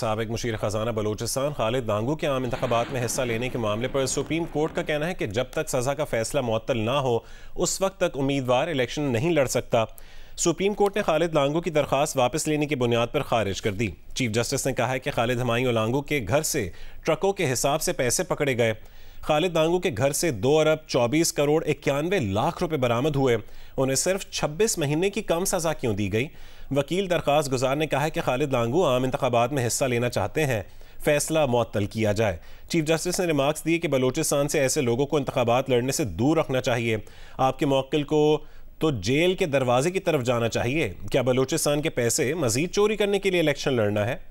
सबक मुशीर ख़जाना बलोचिस्तान खालिद दांगू के आम इंतबात में हिस्सा लेने के मामले पर सुप्रीम कोर्ट का कहना है कि जब तक सज़ा का फैसला मअतल ना हो उस वक्त तक उम्मीदवार इलेक्शन नहीं लड़ सकता सुप्रीम कोर्ट ने खालिद लांगू की दरख्वास्त वापस लेने की बुनियाद पर खारिज कर दी चीफ जस्टिस ने कहा है कि खालिद हमायूं लांगू के घर से ट्रकों के हिसाब से पैसे पकड़े गए खालिद दांगू के घर से दो अरब चौबीस करोड़ इक्यानवे लाख रुपए बरामद हुए उन्हें सिर्फ छब्बीस महीने की कम सजा क्यों दी गई वकील दरख्वास्त गुजार ने कहा है कि खालिद दांगू आम इंतबात में हिस्सा लेना चाहते हैं फैसला मअतल किया जाए चीफ जस्टिस ने रिमार्क्स दिए कि बलोचिस्तान से ऐसे लोगों को इंतबात लड़ने से दूर रखना चाहिए आपके मौकिल को तो जेल के दरवाजे की तरफ जाना चाहिए क्या बलोचिस्तान के पैसे मजीद चोरी करने के लिए इलेक्शन लड़ना है